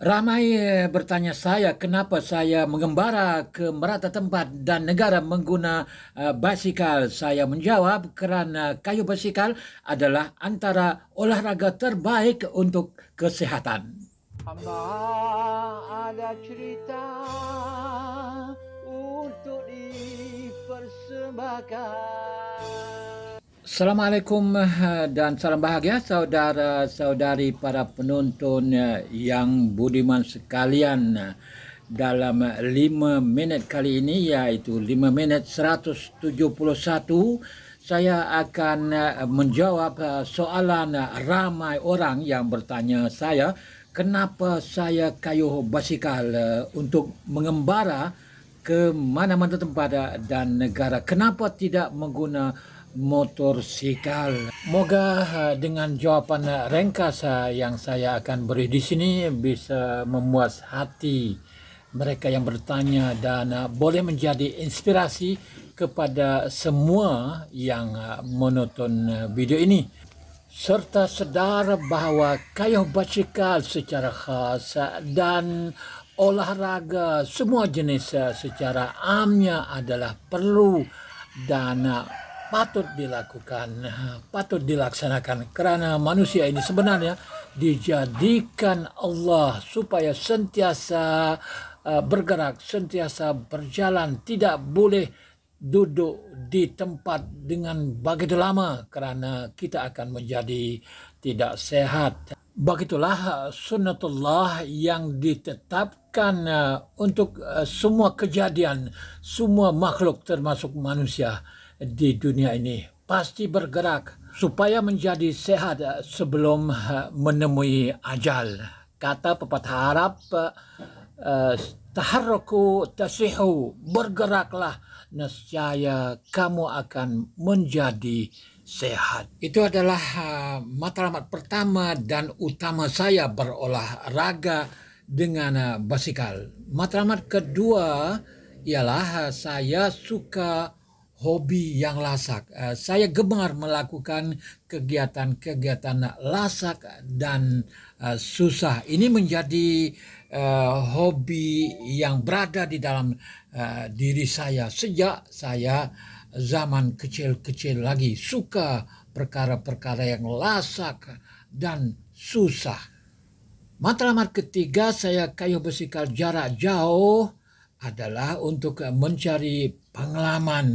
Ramai bertanya saya kenapa saya mengembara ke merata tempat dan negara mengguna eh, basikal. Saya menjawab kerana kayu basikal adalah antara olahraga terbaik untuk kesehatan. ada cerita untuk dipersembahkan. Assalamualaikum eh, dan salam bahagia saudara-saudari para penonton eh, yang budiman sekalian eh, dalam 5 minit kali ini iaitu 5 minit 171 saya akan menjawab soalan ramai orang yang bertanya saya kenapa saya kayuh basikal untuk mengembara ke mana-mana tempat dan negara kenapa tidak menggunakan motorsikal. Moga ha, dengan jawapan ringkas yang saya akan beri di sini bisa memuas hati mereka yang bertanya dan ha, boleh menjadi inspirasi kepada semua yang ha, menonton video ini serta sedar bahawa kayuh basikal secara khas dan olahraga semua jenis secara amnya adalah perlu dan patut dilakukan, patut dilaksanakan karena manusia ini sebenarnya dijadikan Allah supaya sentiasa eh, bergerak, sentiasa berjalan, tidak boleh duduk di tempat dengan begitu lama karena kita akan menjadi tidak sehat. Begitulah eh, sunnatullah yang ditetapkan eh, untuk semua kejadian, semua makhluk termasuk manusia di dunia ini pasti bergerak supaya menjadi sehat eh, sebelum eh, menemui ajal. Kata pepatah Arab, eh, taharuku tasihu, bergeraklah, niscaya kamu akan menjadi sehat. Itu adalah matlamat pertama dan utama saya berolahraga dengan basikal. Matlamat kedua ialah saya suka hobi yang lasak. Eh, saya gemar melakukan kegiatan-kegiatan lasak dan eh, susah. Ini menjadi eh, hobi yang berada di dalam diri saya sejak saya zaman kecil-kecil lagi suka perkara-perkara yang lasak dan susah. Matlamat ketiga saya kayu besikal jarak jauh adalah untuk eh, mencari pengalaman.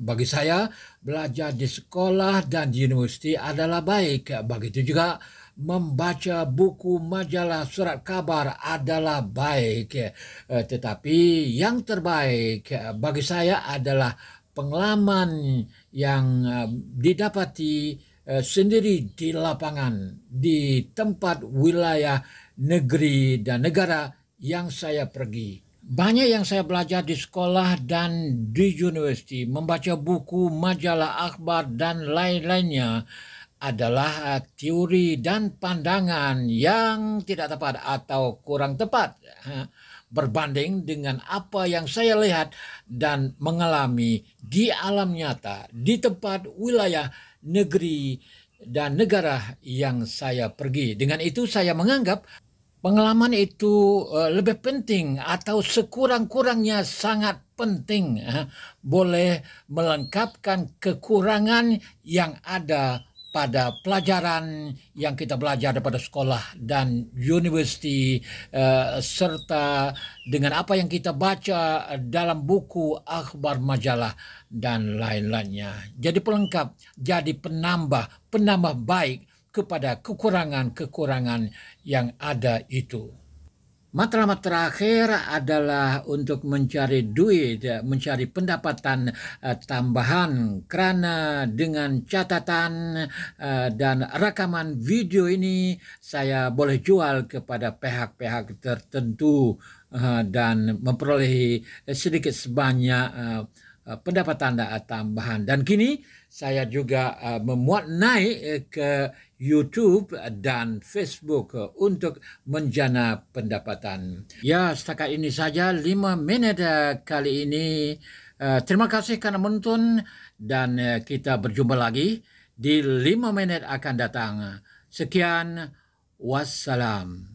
Bagi saya, belajar di sekolah dan di universiti adalah baik. Begitu juga membaca buku, majalah, surat kabar adalah baik. Eh, tetapi yang terbaik eh, bagi saya adalah pengalaman yang didapati sendiri di lapangan, di tempat wilayah negeri dan negara yang saya pergi banyak yang saya belajar di sekolah dan di universiti, membaca buku, majalah akhbar, dan lain-lainnya adalah eh, teori dan pandangan yang tidak tepat atau kurang tepat eh, berbanding dengan apa yang saya lihat dan mengalami di alam nyata, di tempat wilayah negeri dan negara yang saya pergi. Dengan itu, saya menganggap Pengalaman itu eh, lebih penting atau sekurang-kurangnya sangat penting eh, boleh melengkapkan kekurangan yang ada pada pelajaran yang kita belajar daripada sekolah dan universiti eh, serta dengan apa yang kita baca dalam buku akhbar majalah dan lain-lainnya jadi pelengkap jadi penambah penambah baik kepada kekurangan-kekurangan yang ada itu. Matlamat terakhir adalah untuk mencari duit, ya, mencari pendapatan eh, tambahan karena dengan catatan eh, dan rekaman video ini saya boleh jual kepada pihak-pihak tertentu eh, dan memperoleh sedikit sebanyak pendapatan tambahan. Dan kini saya juga memuat naik ke YouTube dan Facebook untuk menjana pendapatan. Ya, setakat ini saja 5 minit eh, kali ini. Eh, terima kasih karena menonton dan eh, kita berjumpa lagi di 5 minit akan datang. Sekian, wassalam.